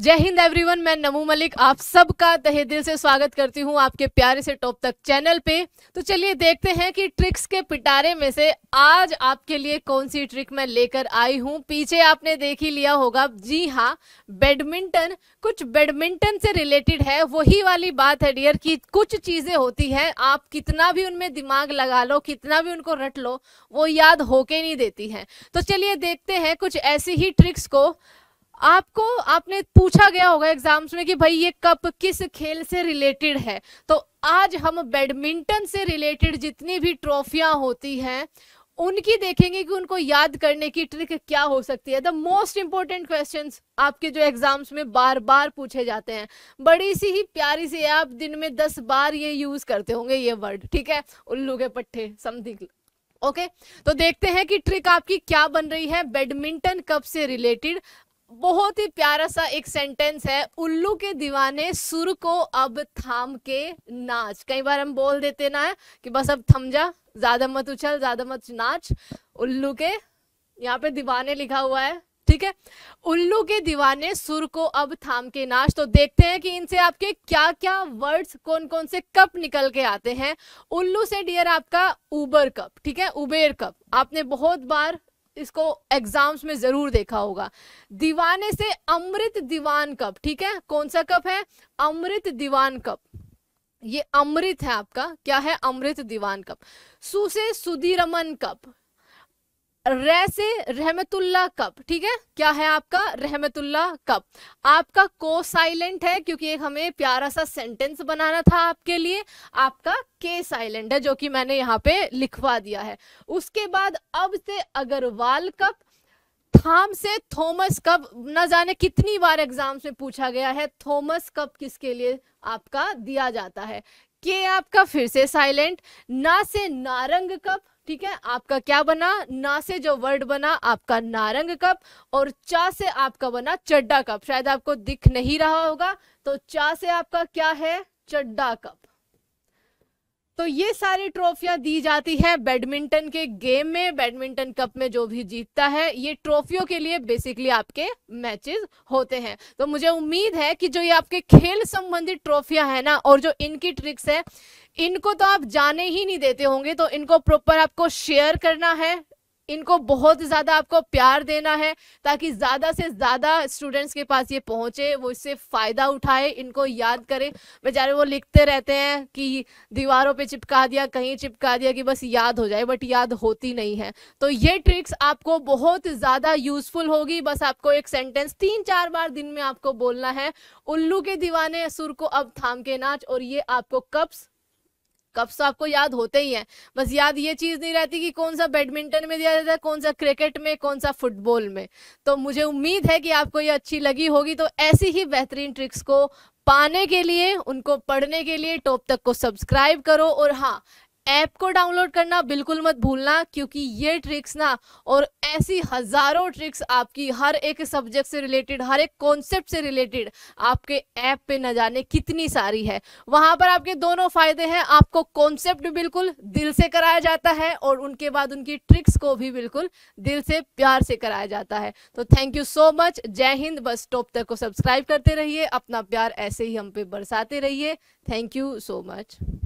जय हिंद एवरीवन मैं नमू मलिक आप सबका तहे दिल से स्वागत करती हूं आपके प्यारे से टॉप तक चैनल पे तो चलिए देखते हैं कि ट्रिक्स के पिटारे में से आज आपके लिए कौन सी ट्रिक मैं लेकर आई हूं पीछे आपने देख ही लिया होगा जी हाँ बैडमिंटन कुछ बैडमिंटन से रिलेटेड है वही वाली बात है डियर की कुछ चीज़ें होती है आप कितना भी उनमें दिमाग लगा लो कितना भी उनको रट लो वो याद होके नहीं देती है तो चलिए देखते हैं कुछ ऐसी ही ट्रिक्स को आपको आपने पूछा गया होगा एग्जाम्स में कि भाई ये कप किस खेल से रिलेटेड है तो आज हम बैडमिंटन से रिलेटेड जितनी भी ट्रॉफियां होती हैं उनकी देखेंगे कि उनको याद करने की ट्रिक क्या हो सकती है द मोस्ट इंपॉर्टेंट क्वेश्चन आपके जो एग्जाम्स में बार बार पूछे जाते हैं बड़ी सी ही प्यारी सी आप दिन में दस बार ये यूज करते होंगे ये वर्ड ठीक है उल्लू के पट्टे समथिंग ओके okay? तो देखते हैं कि ट्रिक आपकी क्या बन रही है बैडमिंटन कप से रिलेटेड बहुत ही प्यारा सा एक सेंटेंस है उल्लू के दीवाने सुर को अब थाम के नाच कई बार हम बोल देते ना है कि बस अब थम जा ज्यादा मत उछल ज्यादा मत नाच उल्लू के यहाँ पे दीवाने लिखा हुआ है ठीक है उल्लू के दीवाने सुर को अब थाम के नाच तो देखते हैं कि इनसे आपके क्या क्या वर्ड्स कौन कौन से कप निकल के आते हैं उल्लू से डियर आपका उबर कप ठीक है उबेर कप आपने बहुत बार इसको एग्जाम्स में जरूर देखा होगा दीवाने से अमृत दीवान कप ठीक है कौन सा कप है अमृत दीवान कप ये अमृत है आपका क्या है अमृत दीवान कप सुसे सुधीरमन कप रैसे रहमतुल्ला कप ठीक है क्या है आपका रहमतुल्ला कप आपका को साइलेंट है क्योंकि एक हमें प्यारा सा सेंटेंस बनाना था आपके लिए आपका के साइलेंट है जो कि मैंने यहाँ पे लिखवा दिया है उसके बाद अब से अग्रवाल कप थाम से थॉमस कप ना जाने कितनी बार एग्जाम्स में पूछा गया है थॉमस कप किसके लिए आपका दिया जाता है के आपका फिर से साइलेंट ना से नारंग कप ठीक है आपका क्या बना ना से जो वर्ड बना आपका नारंग कप और चा से आपका बना चड्डा कप शायद आपको दिख नहीं रहा होगा तो चा से आपका क्या है चड्डा कप तो ये सारी ट्रॉफियां दी जाती हैं बैडमिंटन के गेम में बैडमिंटन कप में जो भी जीतता है ये ट्रॉफियों के लिए बेसिकली आपके मैचेस होते हैं तो मुझे उम्मीद है कि जो ये आपके खेल संबंधित ट्रॉफियां हैं ना और जो इनकी ट्रिक्स है इनको तो आप जाने ही नहीं देते होंगे तो इनको प्रॉपर आपको शेयर करना है इनको बहुत ज़्यादा आपको प्यार देना है ताकि ज़्यादा से ज़्यादा स्टूडेंट्स के पास ये पहुँचे वो इससे फ़ायदा उठाए इनको याद करें बेचारे वो लिखते रहते हैं कि दीवारों पे चिपका दिया कहीं चिपका दिया कि बस याद हो जाए बट याद होती नहीं है तो ये ट्रिक्स आपको बहुत ज़्यादा यूज़फुल होगी बस आपको एक सेंटेंस तीन चार बार दिन में आपको बोलना है उल्लू के दीवाने सुर को अब थाम के नाच और ये आपको कप्स कप्स तो आपको याद होते ही हैं बस याद ये चीज़ नहीं रहती कि कौन सा बैडमिंटन में दिया जाता है कौन सा क्रिकेट में कौन सा फुटबॉल में तो मुझे उम्मीद है कि आपको ये अच्छी लगी होगी तो ऐसी ही बेहतरीन ट्रिक्स को पाने के लिए उनको पढ़ने के लिए टॉप तक को सब्सक्राइब करो और हाँ ऐप को डाउनलोड करना बिल्कुल मत भूलना क्योंकि ये ट्रिक्स ना और ऐसी हजारों ट्रिक्स आपकी हर एक सब्जेक्ट से रिलेटेड हर एक कॉन्सेप्ट से रिलेटेड आपके ऐप पे न जाने कितनी सारी है वहां पर आपके दोनों फायदे हैं आपको कॉन्सेप्ट बिल्कुल दिल से कराया जाता है और उनके बाद उनकी ट्रिक्स को भी बिल्कुल दिल से प्यार से कराया जाता है तो थैंक यू सो मच जय हिंद बस टॉप तक को सब्सक्राइब करते रहिए अपना प्यार ऐसे ही हम पे बरसाते रहिए थैंक यू सो मच